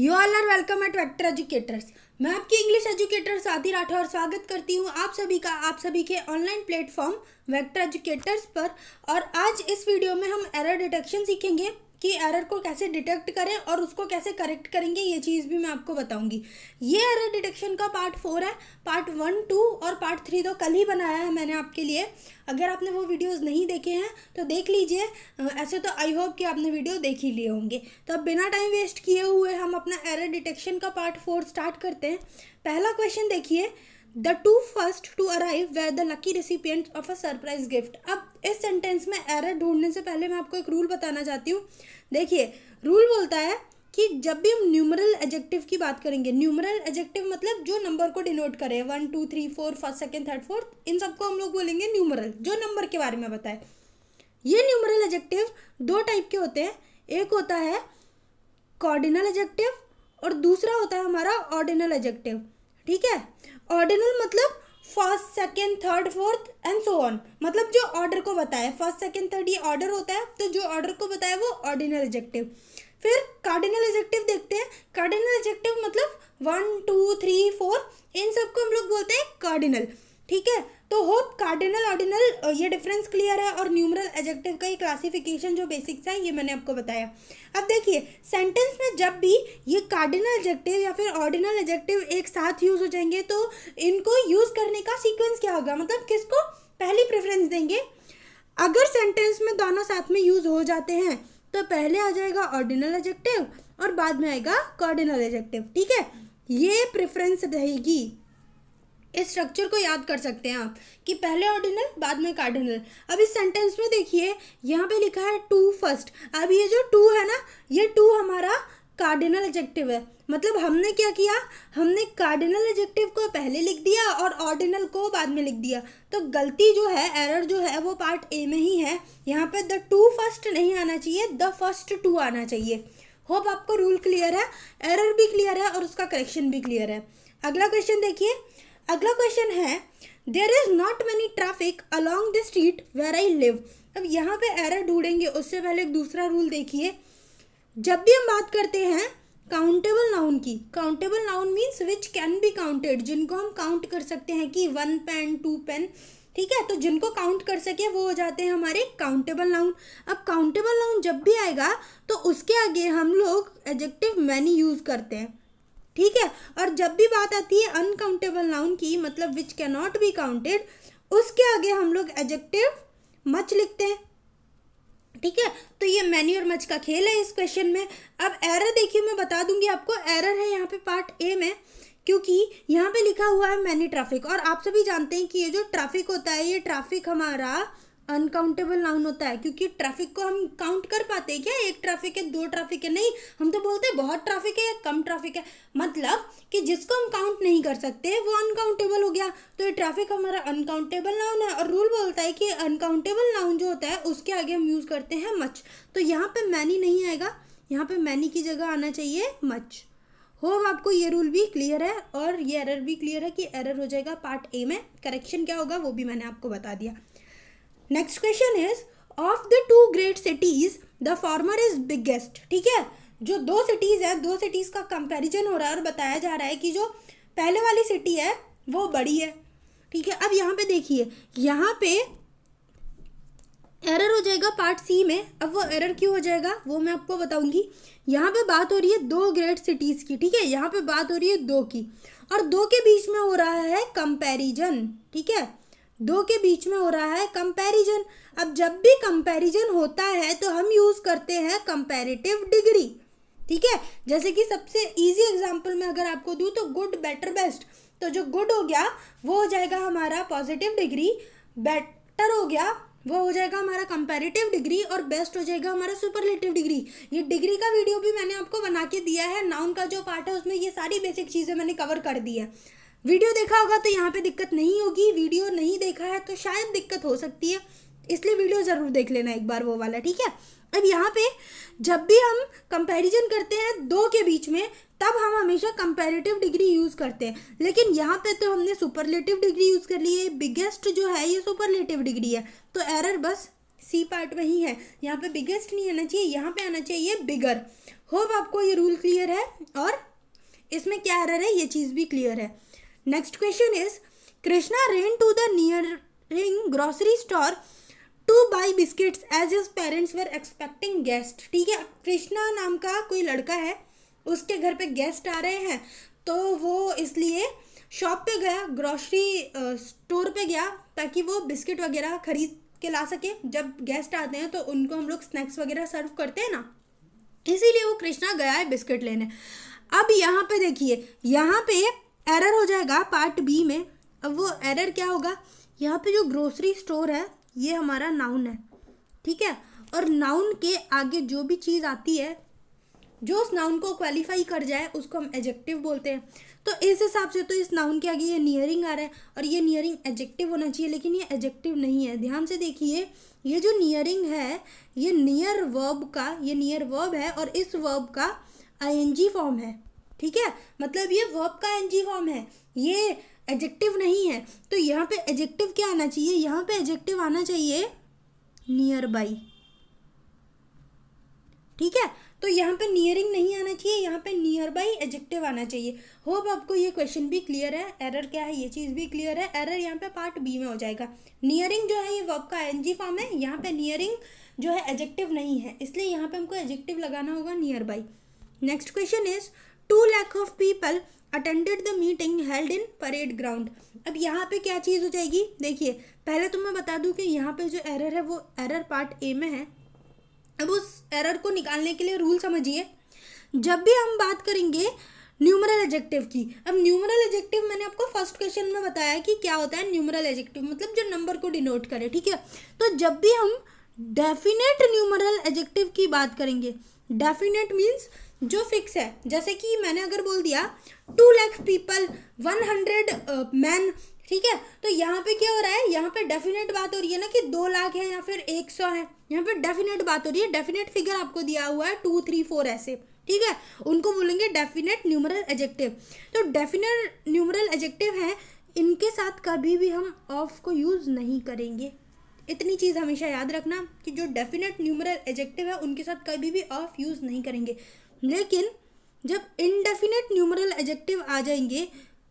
you all are welcome at vector educators मैं आपकी English educator Swati Rathore स्वागत करती हूँ आप सभी का आप सभी के ऑनलाइन प्लेटफॉर्म वैक्टर एजुकेटर्स पर और आज इस वीडियो में हम एरर डिटेक्शन सीखेंगे कि एरर को कैसे डिटेक्ट करें और उसको कैसे करेक्ट करेंगे ये चीज़ भी मैं आपको बताऊंगी ये एरर डिटेक्शन का पार्ट फोर है पार्ट वन टू और पार्ट थ्री तो कल ही बनाया है मैंने आपके लिए अगर आपने वो वीडियोस नहीं देखे हैं तो देख लीजिए ऐसे तो आई होप कि आपने वीडियो देख ही लिए होंगे तो अब बिना टाइम वेस्ट किए हुए हम अपना एरर डिटेक्शन का पार्ट फोर स्टार्ट करते हैं पहला क्वेश्चन देखिए the two first to arrive were the lucky recipient of a surprise gift अब इस सेंटेंस में एरर ढूंढने से पहले मैं आपको एक रूल बताना चाहती हूँ देखिए रूल बोलता है कि जब भी हम न्यूमरल एजेक्टिव की बात करेंगे न्यूमरल एजेक्टिव मतलब जो नंबर को डिनोट करे one two three four first second third fourth इन सबको हम लोग बोलेंगे न्यूमरल जो नंबर के बारे में बताए ये न्यूमरल एजेक्टिव दो टाइप के होते हैं एक होता है कॉर्डिनल एजेक्टिव और दूसरा होता है हमारा ऑर्डिनल एजेक्टिव ठीक है ऑर्डिनल मतलब first second third fourth and so on मतलब जो ऑर्डर को बताया फर्स्ट सेकेंड थर्ड ये ऑर्डर होता है तो जो ऑर्डर को बताया वो ऑर्डिनल एजेक्टिव फिर कार्डिनल एजेक्टिव देखते हैं कार्डिनल एजेक्टिव मतलब वन टू थ्री फोर इन सबको हम लोग बोलते हैं कार्डिनल ठीक है तो होप कार्डिनल ऑर्डिनल ये डिफरेंस क्लियर है और न्यूमरल एजेक्टिव का ये क्लासिफिकेशन जो बेसिक्स है ये मैंने आपको बताया अब देखिए सेंटेंस में जब भी ये कार्डिनल एजेक्टिव या फिर ऑर्डिनल एजेक्टिव एक साथ यूज़ हो जाएंगे तो इनको यूज़ करने का सीक्वेंस क्या होगा मतलब किसको पहली प्रेफरेंस देंगे अगर सेंटेंस में दोनों साथ में यूज़ हो जाते हैं तो पहले आ जाएगा ऑर्डिनल एजेक्टिव और बाद में आएगा कार्डिनल एजेक्टिव ठीक है ये प्रेफरेंस रहेगी इस स्ट्रक्चर को याद कर सकते हैं आप कि पहले ऑर्डिनल बाद में कार्डिनल अब इस सेंटेंस में देखिए यहाँ पे लिखा है टू फर्स्ट अब ये जो टू है ना ये टू हमारा कार्डिनल एजेक्टिव है मतलब हमने क्या किया हमने कार्डिनल एजेक्टिव को पहले लिख दिया और ऑर्डिनल को बाद में लिख दिया तो गलती जो है एरर जो है वो पार्ट ए में ही है यहाँ पे द टू फर्स्ट नहीं आना चाहिए द फर्स्ट टू आना चाहिए होप आपको रूल क्लियर है एरर भी क्लियर है और उसका करेक्शन भी क्लियर है अगला क्वेश्चन देखिए अगला क्वेश्चन है there is not many traffic along the street where I live अब यहाँ पे एरर ढूंढेंगे उससे पहले एक दूसरा रूल देखिए जब भी हम बात करते हैं काउंटेबल नाउन की countable noun means which can be counted जिनको हम काउंट कर सकते हैं कि वन पेन टू पेन ठीक है तो जिनको काउंट कर सके वो हो जाते हैं हमारे काउंटेबल नाउन अब काउंटेबल नाउन जब भी आएगा तो उसके आगे हम लोग एडजेक्टिव मैनी यूज़ करते हैं ठीक है और जब भी बात आती है अनकाउंटेबल नाउन की मतलब which can not be counted उसके आगे हम लोग एजेक्टिव मच लिखते हैं ठीक है तो ये मैनी और मच का खेल है इस क्वेश्चन में अब एरर देखिए मैं बता दूंगी आपको एरर है यहाँ पे पार्ट ए में क्योंकि यहाँ पे लिखा हुआ है मैनी ट्रैफिक और आप सभी जानते हैं कि ये जो ट्रैफिक होता है ये ट्रैफिक हमारा अनकाउंटेबल नाउन होता है क्योंकि ट्रैफिक को हम काउंट कर पाते हैं क्या एक ट्रैफिक है दो ट्रैफिक है नहीं हम तो बोलते हैं बहुत ट्रैफिक है या कम ट्रैफिक है मतलब कि जिसको हम काउंट नहीं कर सकते वो अनकाउंटेबल हो गया तो ये ट्रैफिक हमारा अनकाउंटेबल नाउन है और रूल बोलता है कि अनकाउंटेबल नाउन जो होता है उसके आगे हम यूज़ करते हैं मच तो यहाँ पर मैनी नहीं आएगा यहाँ पर मैनी की जगह आना चाहिए मच होप आपको ये रूल भी क्लियर है और ये एरर भी क्लियर है कि एरर हो जाएगा पार्ट ए में करेक्शन क्या होगा वो भी मैंने आपको बता दिया next question is of the two great cities the former is biggest ठीक है जो दो सिटीज़ है दो सिटीज़ का कंपेरिजन हो रहा है और बताया जा रहा है कि जो पहले वाली सिटी है वो बड़ी है ठीक है अब यहाँ पे देखिए यहाँ पे एरर हो जाएगा पार्ट सी में अब वो एरर क्यों हो जाएगा वो मैं आपको बताऊंगी यहाँ पे बात हो रही है दो ग्रेट सिटीज़ की ठीक है यहाँ पे बात हो रही है दो की और दो के बीच में हो रहा है कंपेरिजन ठीक है दो के बीच में हो रहा है कंपैरिजन अब जब भी कंपैरिजन होता है तो हम यूज़ करते हैं कंपैरेटिव डिग्री ठीक है जैसे कि सबसे इजी एग्जांपल में अगर आपको दूँ तो गुड बेटर बेस्ट तो जो गुड हो गया वो हो जाएगा हमारा पॉजिटिव डिग्री बेटर हो गया वो हो जाएगा हमारा कंपैरेटिव डिग्री और बेस्ट हो जाएगा हमारा सुपरलेटिव डिग्री ये डिग्री का वीडियो भी मैंने आपको बना के दिया है नाउन का जो पार्ट है उसमें ये सारी बेसिक चीज़ें मैंने कवर कर दी है वीडियो देखा होगा तो यहाँ पे दिक्कत नहीं होगी वीडियो नहीं देखा है तो शायद दिक्कत हो सकती है इसलिए वीडियो ज़रूर देख लेना एक बार वो वाला ठीक है अब यहाँ पे जब भी हम कंपैरिजन करते हैं दो के बीच में तब हम हमेशा कंपैरेटिव डिग्री यूज़ करते हैं लेकिन यहाँ पे तो हमने सुपरलेटिव डिग्री यूज़ कर ली है बिगेस्ट जो है ये सुपरलेटिव डिग्री है तो एरर बस सी पार्ट में ही है यहाँ पे बिगेस्ट नहीं आना चाहिए यहाँ पे आना चाहिए बिगर होप आपको ये रूल क्लियर है और इसमें क्या एरर है ये चीज़ भी क्लियर है next question is Krishna ran to the nearing grocery store to buy biscuits as his parents were expecting guest ठीक है कृष्णा नाम का कोई लड़का है उसके घर पे गेस्ट आ रहे हैं तो वो इसलिए शॉप पे गया ग्रॉसरी स्टोर पे गया ताकि वो बिस्किट वगैरह खरीद के ला सके जब गेस्ट आते हैं तो उनको हम लोग स्नैक्स वगैरह सर्व करते हैं ना इसीलिए वो कृष्णा गया है बिस्किट लेने अब यहाँ पे देखिए यहाँ पे एरर हो जाएगा पार्ट बी में अब वो एरर क्या होगा यहाँ पे जो ग्रोसरी स्टोर है ये हमारा नाउन है ठीक है और नाउन के आगे जो भी चीज़ आती है जो उस नाउन को क्वालिफाई कर जाए उसको हम एजेक्टिव बोलते हैं तो इस हिसाब से तो इस नाउन के आगे ये नियरिंग आ रहा है और ये नियरिंग एजेक्टिव होना चाहिए लेकिन ये एजेक्टिव नहीं है ध्यान से देखिए ये जो नियरिंग है ये नियर वर्ब का ये नियर वर्ब है और इस वर्ब का आई फॉर्म है ठीक है मतलब ये वर्ब का एनजी फॉर्म है ये एडजेक्टिव नहीं है तो यहाँ पे एडजेक्टिव क्या आना चाहिए यहाँ पे एडजेक्टिव आना चाहिए नियर बाई ठीक है तो यहाँ पे नियरिंग नहीं आना चाहिए यहाँ पे नियर बाई एडजेक्टिव आना चाहिए होप आपको ये क्वेश्चन भी क्लियर है एरर क्या है ये चीज़ भी क्लियर है एरर यहाँ पे पार्ट बी में हो जाएगा नियरिंग जो है ये वर्ब का एनजी फॉर्म है यहाँ पे नियरिंग जो है एडजेक्टिव नहीं है इसलिए यहाँ पे हमको एडजेक्टिव लगाना होगा near by next question is two lakh of people attended the meeting held in parade ground अब यहाँ पे क्या चीज़ हो जाएगी देखिए पहले तो मैं बता दूँ कि यहाँ पे जो एरर है वो एरर पार्ट ए में है अब उस एरर को निकालने के लिए रूल समझिए जब भी हम बात करेंगे न्यूमरल एजेक्टिव की अब न्यूमरल एजेक्टिव मैंने आपको फर्स्ट क्वेश्चन में बताया कि क्या होता है न्यूमरल एजेक्टिव मतलब जो नंबर को डिनोट करे ठीक है तो जब भी हम डेफिनेट न्यूमरल एजेक्टिव की बात करेंगे डेफिनेट मीन्स जो फिक्स है जैसे कि मैंने अगर बोल दिया two lakh people one hundred man ठीक है तो यहाँ पे क्या हो रहा है यहाँ पे डेफिनेट बात हो रही है ना कि दो लाख है या फिर एक सौ है यहाँ पे डेफिनेट बात हो रही है डेफिनेट फिगर आपको दिया हुआ है टू थ्री फोर ऐसे ठीक है उनको बोलेंगे डेफिनेट न्यूमरल एजेक्टिव तो डेफिनेट न्यूमरल एजेक्टिव है इनके साथ कभी भी हम ऑफ को यूज़ नहीं करेंगे इतनी चीज़ हमेशा याद रखना कि जो डेफिनेट न्यूमरल एजेक्टिव है उनके साथ कभी भी ऑफ यूज़ नहीं करेंगे लेकिन जब इनडेफिनेट न्यूमरल एजेक्टिव आ जाएंगे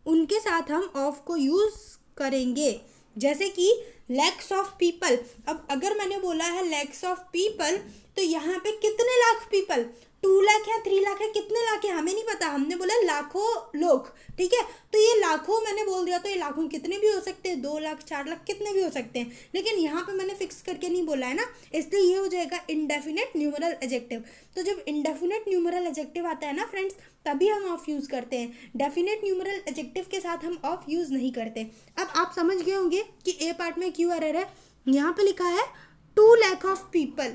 उनके साथ हम ऑफ को यूज़ करेंगे जैसे कि लैक्स ऑफ पीपल अब अगर मैंने बोला है लैक्स ऑफ पीपल तो यहाँ पे कितने लाख पीपल टू लाख है थ्री लाख है कितने लाख है हमें नहीं पता हमने बोला लाखों लोग ठीक है तो ये लाखों मैंने बोल दिया तो ये लाखों कितने भी हो सकते हैं दो लाख चार लाख कितने भी हो सकते हैं लेकिन यहाँ पे मैंने फिक्स करके नहीं बोला है ना इसलिए ये हो जाएगा इंडेफिनेट न्यूमरल एजेक्टिव तो जब इंडेफिनेट न्यूमरल एजेक्टिव आता है ना फ्रेंड्स तभी हम ऑफ यूज़ करते हैं डेफिनेट न्यूमरल एजेक्टिव के साथ हम ऑफ यूज़ नहीं करते अब आप समझ गए होंगे कि ए पार्ट में क्यों रहा है यहाँ पर लिखा है टू लैख ऑफ पीपल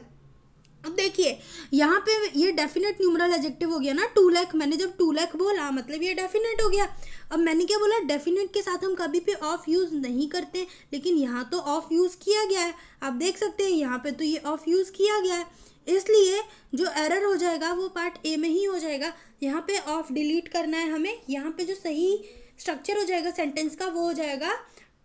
अब देखिए यहाँ पे ये डेफिनेट न्यूमरल एजेक्टिव हो गया ना टू लैख मैंने जब टू लैख बोला मतलब ये डेफिनेट हो गया अब मैंने क्या बोला डेफिनेट के साथ हम कभी भी ऑफ यूज़ नहीं करते लेकिन यहाँ तो ऑफ यूज़ किया गया है आप देख सकते हैं यहाँ पे तो ये ऑफ यूज़ किया गया है इसलिए जो एरर हो जाएगा वो पार्ट ए में ही हो जाएगा यहाँ पे ऑफ डिलीट करना है हमें यहाँ पर जो सही स्ट्रक्चर हो जाएगा सेंटेंस का वो हो जाएगा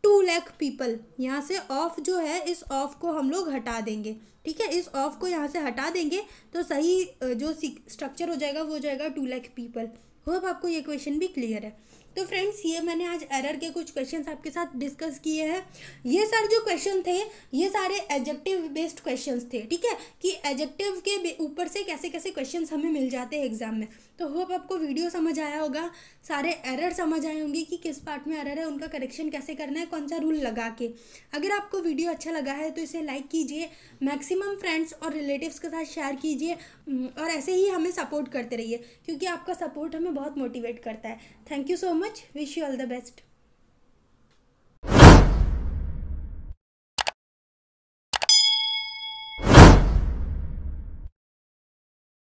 टू लैख पीपल यहाँ से ऑफ जो है इस ऑफ को हम लोग हटा देंगे ठीक है इस ऑफ को यहाँ से हटा देंगे तो सही जो स्ट्रक्चर हो जाएगा वो हो जाएगा टू लैख पीपल होप आपको ये क्वेश्चन भी क्लियर है तो फ्रेंड्स ये मैंने आज एरर के कुछ क्वेश्चन आपके साथ डिस्कस किए हैं ये सारे जो क्वेश्चन थे ये सारे एडजेक्टिव बेस्ड क्वेश्चन थे ठीक है कि एडजेक्टिव के ऊपर से कैसे कैसे क्वेश्चन हमें मिल जाते हैं एग्जाम में तो होप आपको वीडियो समझ आया होगा सारे एरर समझ आए होंगे कि किस पार्ट में एरर है उनका करेक्शन कैसे करना है कौन सा रूल लगा के अगर आपको वीडियो अच्छा लगा है तो इसे लाइक कीजिए मैक्सिमम फ्रेंड्स और रिलेटिव्स के साथ शेयर कीजिए और ऐसे ही हमें सपोर्ट करते रहिए क्योंकि आपका सपोर्ट हमें बहुत मोटिवेट करता है thank you so much wish you all the best